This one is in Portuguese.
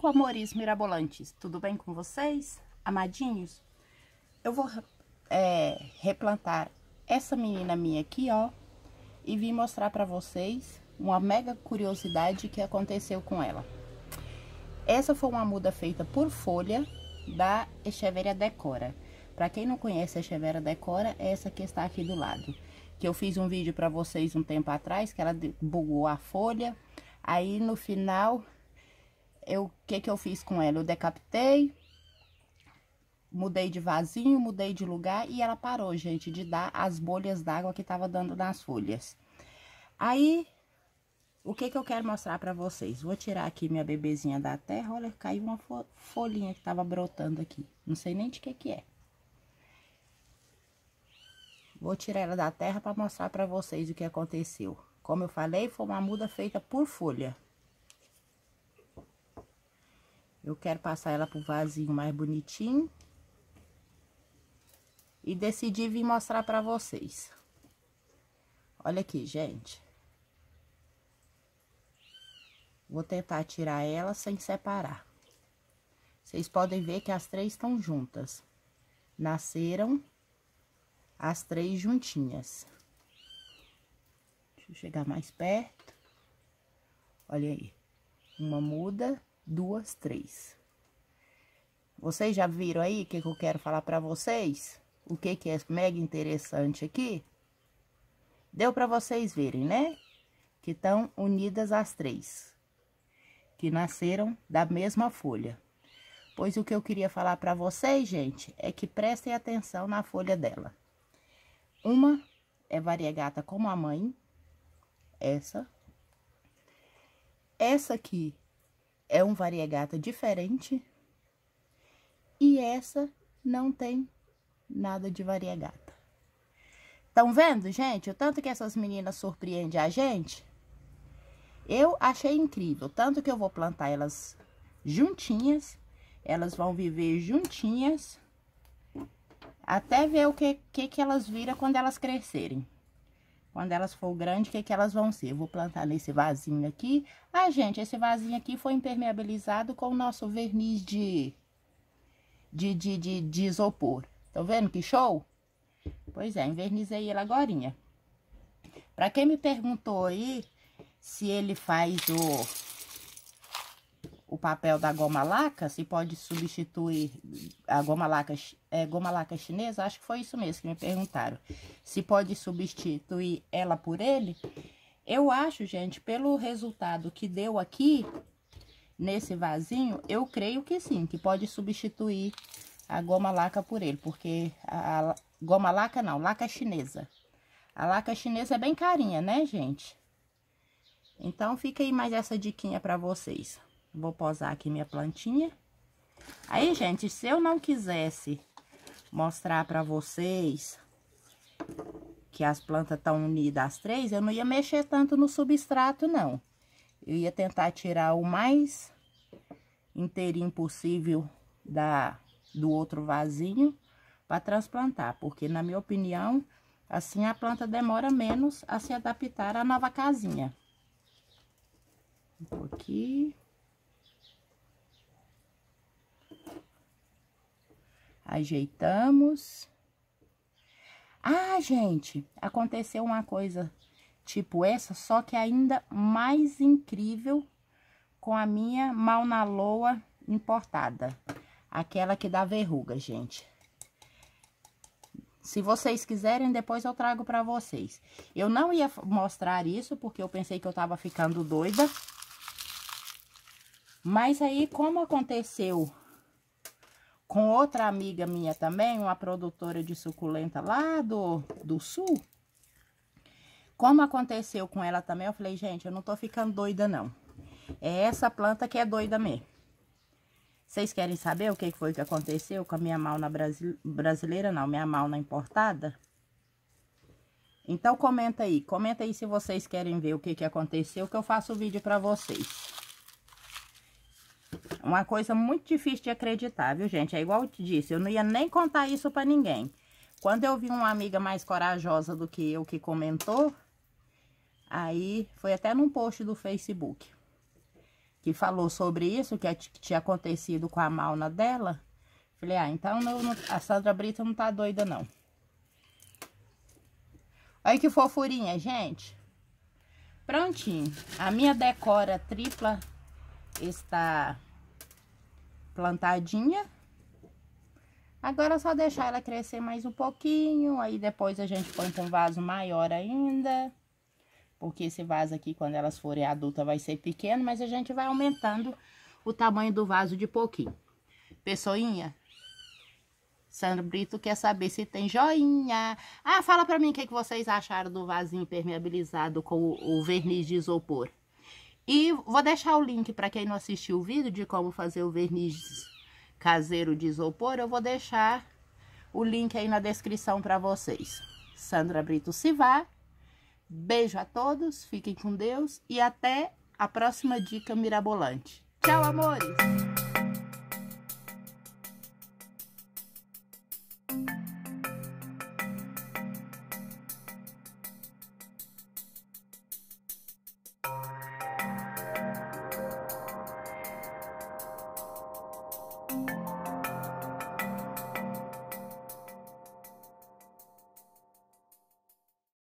com amores mirabolantes. Tudo bem com vocês, amadinhos? Eu vou é, replantar essa menina minha aqui, ó, e vim mostrar para vocês uma mega curiosidade que aconteceu com ela. Essa foi uma muda feita por folha da Echeveria Decora. Para quem não conhece a Echeveria Decora, é essa que está aqui do lado. Que eu fiz um vídeo para vocês um tempo atrás, que ela bugou a folha. Aí, no final, o que que eu fiz com ela? Eu decapitei, mudei de vasinho, mudei de lugar e ela parou, gente, de dar as bolhas d'água que tava dando nas folhas. Aí, o que que eu quero mostrar pra vocês? Vou tirar aqui minha bebezinha da terra, olha, caiu uma folhinha que tava brotando aqui, não sei nem de que que é. Vou tirar ela da terra para mostrar para vocês o que aconteceu. Como eu falei, foi uma muda feita por folha. Eu quero passar ela pro vasinho mais bonitinho. E decidi vir mostrar pra vocês. Olha aqui, gente. Vou tentar tirar ela sem separar. Vocês podem ver que as três estão juntas. Nasceram as três juntinhas. Deixa eu chegar mais perto. Olha aí. Uma muda, duas, três. Vocês já viram aí o que, que, eu quero falar para vocês? O que, que é mega interessante aqui? Deu para vocês verem, né? Que estão unidas as três. Que nasceram da mesma folha. Pois o que eu queria falar para vocês, gente, é que prestem atenção na folha dela. Uma é variegata como a mãe. Essa. Essa aqui é um variegata diferente. E essa não tem nada de variegata. Estão vendo, gente? O tanto que essas meninas surpreendem a gente. Eu achei incrível. Tanto que eu vou plantar elas juntinhas. Elas vão viver juntinhas. Até ver o que, que, que elas viram quando elas crescerem. Quando elas for grande, o que, é que elas vão ser? Eu vou plantar nesse vasinho aqui. Ah, gente, esse vasinho aqui foi impermeabilizado com o nosso verniz de, de, de, de, de isopor. Tá vendo que show? Pois é, invernizei ele agorinha. Pra quem me perguntou aí se ele faz o o papel da goma laca, se pode substituir a goma laca, é, goma laca chinesa, acho que foi isso mesmo que me perguntaram. Se pode substituir ela por ele, eu acho, gente, pelo resultado que deu aqui, nesse vasinho, eu creio que sim, que pode substituir a goma laca por ele, porque a, a goma laca não, laca chinesa. A laca chinesa é bem carinha, né, gente? Então, fica aí mais essa diquinha para vocês. Vou posar aqui minha plantinha. Aí, gente, se eu não quisesse mostrar pra vocês que as plantas estão unidas as três, eu não ia mexer tanto no substrato, não. Eu ia tentar tirar o mais inteirinho possível da, do outro vasinho para transplantar, porque, na minha opinião, assim a planta demora menos a se adaptar à nova casinha. Um pouquinho. ajeitamos. Ah, gente, aconteceu uma coisa tipo essa, só que ainda mais incrível com a minha Mauna Loa importada. Aquela que dá verruga, gente. Se vocês quiserem, depois eu trago para vocês. Eu não ia mostrar isso, porque eu pensei que eu tava ficando doida. Mas aí, como aconteceu com outra amiga minha também, uma produtora de suculenta lá do, do sul. Como aconteceu com ela também, eu falei, gente, eu não tô ficando doida, não. É essa planta que é doida mesmo. Vocês querem saber o que foi que aconteceu com a minha mauna brasi brasileira, não, minha na importada? Então, comenta aí. Comenta aí se vocês querem ver o que, que aconteceu, que eu faço o vídeo pra vocês. Uma coisa muito difícil de acreditar, viu, gente? É igual eu te disse, eu não ia nem contar isso pra ninguém. Quando eu vi uma amiga mais corajosa do que eu que comentou, aí foi até num post do Facebook, que falou sobre isso, que tinha acontecido com a Malna dela. Falei, ah, então não, não, a Sandra Brito não tá doida, não. Olha que fofurinha, gente. Prontinho. A minha decora tripla está plantadinha. Agora é só deixar ela crescer mais um pouquinho, aí depois a gente põe com um vaso maior ainda. Porque esse vaso aqui, quando elas forem adultas, vai ser pequeno, mas a gente vai aumentando o tamanho do vaso de pouquinho. Pessoinha, Sandro Brito quer saber se tem joinha. Ah, fala pra mim o que, é que vocês acharam do vasinho impermeabilizado com o, o verniz de isopor. E vou deixar o link para quem não assistiu o vídeo de como fazer o verniz caseiro de isopor, eu vou deixar o link aí na descrição para vocês. Sandra Brito Sivá, beijo a todos, fiquem com Deus e até a próxima dica mirabolante. Tchau, amores!